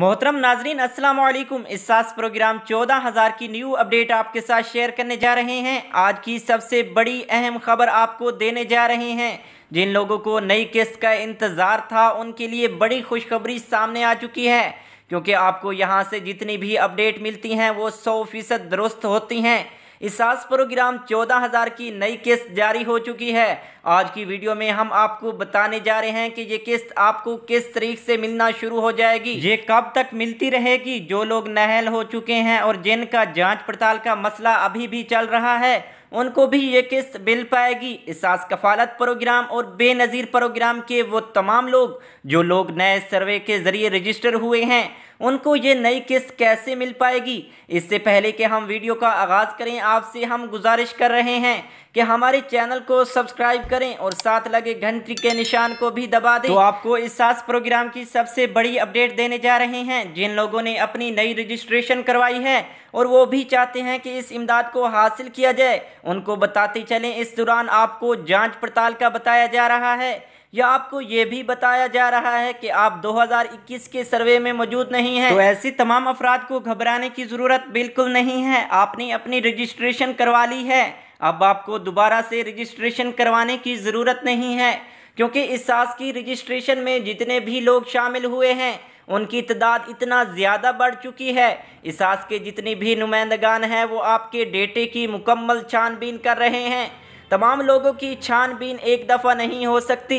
मोहतरम नाजरीन अस्सलाम वालेकुम इस सास प्रोग्राम चौदह हज़ार की न्यू अपडेट आपके साथ शेयर करने जा रहे हैं आज की सबसे बड़ी अहम खबर आपको देने जा रहे हैं जिन लोगों को नई किस्त का इंतज़ार था उनके लिए बड़ी खुशखबरी सामने आ चुकी है क्योंकि आपको यहाँ से जितनी भी अपडेट मिलती हैं वो सौ फीसद दुरुस्त होती हैं इसासपुर ग्राम चौदह हज़ार की नई किस्त जारी हो चुकी है आज की वीडियो में हम आपको बताने जा रहे हैं कि ये किस्त आपको किस तरीक से मिलना शुरू हो जाएगी ये कब तक मिलती रहेगी जो लोग नहल हो चुके हैं और जिनका जांच पड़ताल का मसला अभी भी चल रहा है उनको भी ये किस्त मिल पाएगी इसास कफालत प्रोग्राम और बेनज़ीर प्रोग्राम के वो तमाम लोग जो लोग नए सर्वे के ज़रिए रजिस्टर हुए हैं उनको ये नई किस्त कैसे मिल पाएगी इससे पहले कि हम वीडियो का आगाज़ करें आपसे हम गुजारिश कर रहे हैं कि हमारे चैनल को सब्सक्राइब करें और साथ लगे घंटी के निशान को भी दबा दें तो आपको इस सास प्रोग्राम की सबसे बड़ी अपडेट देने जा रहे हैं जिन लोगों ने अपनी नई रजिस्ट्रेशन करवाई है और वो भी चाहते हैं कि इस इमदाद को हासिल किया जाए उनको बताते चलें इस दौरान आपको जांच पड़ताल का बताया जा रहा है या आपको ये भी बताया जा रहा है कि आप 2021 के सर्वे में मौजूद नहीं हैं तो, तो ऐसी तमाम अफराद को घबराने की ज़रूरत बिल्कुल नहीं है आपने अपनी रजिस्ट्रेशन करवा ली है अब आपको दोबारा से रजिस्ट्रेशन करवाने की ज़रूरत नहीं है क्योंकि इस सास की रजिस्ट्रेशन में जितने भी लोग शामिल हुए हैं उनकी तादाद इतना ज़्यादा बढ़ चुकी है सास के जितने भी नुमाइंदगान हैं वो आपके डेटे की मुकम्मल छानबीन कर रहे हैं तमाम लोगों की छानबीन एक दफ़ा नहीं हो सकती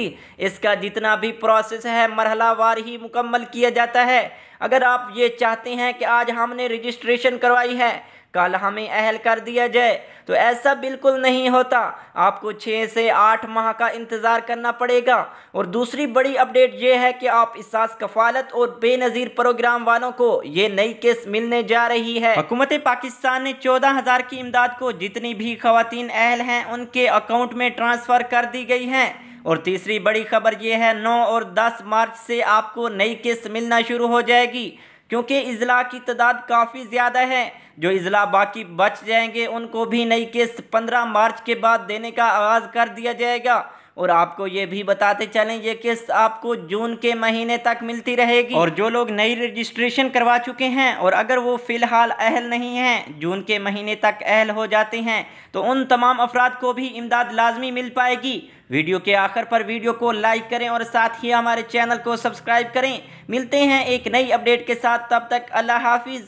इसका जितना भी प्रोसेस है मरहलावार ही मुकम्मल किया जाता है अगर आप ये चाहते हैं कि आज हमने रजिस्ट्रेशन करवाई है कल हमें अहल कर दिया जाए तो ऐसा बिल्कुल नहीं होता आपको छः से आठ माह का इंतज़ार करना पड़ेगा और दूसरी बड़ी अपडेट ये है कि आप इसास कफालत और बेनज़ीर प्रोग्राम वालों को ये नई केस मिलने जा रही है हुकूमत पाकिस्तान ने चौदह हज़ार की इमदाद को जितनी भी खातन अहल हैं उनके अकाउंट में ट्रांसफ़र कर दी गई हैं और तीसरी बड़ी खबर ये है 9 और 10 मार्च से आपको नई किस्त मिलना शुरू हो जाएगी क्योंकि अजला की तादाद काफ़ी ज़्यादा है जो अजला बाकी बच जाएंगे उनको भी नई किस्त पंद्रह मार्च के बाद देने का आगाज़ कर दिया जाएगा और आपको ये भी बताते चलें ये किस्त आपको जून के महीने तक मिलती रहेगी और जो लोग नई रजिस्ट्रेशन करवा चुके हैं और अगर वो फ़िलहाल अहल नहीं हैं जून के महीने तक अहल हो जाते हैं तो उन तमाम अफराद को भी इमदाद लाजमी मिल पाएगी वीडियो के आखिर पर वीडियो को लाइक करें और साथ ही हमारे चैनल को सब्सक्राइब करें मिलते हैं एक नई अपडेट के साथ तब तक अल्लाह हाफिज़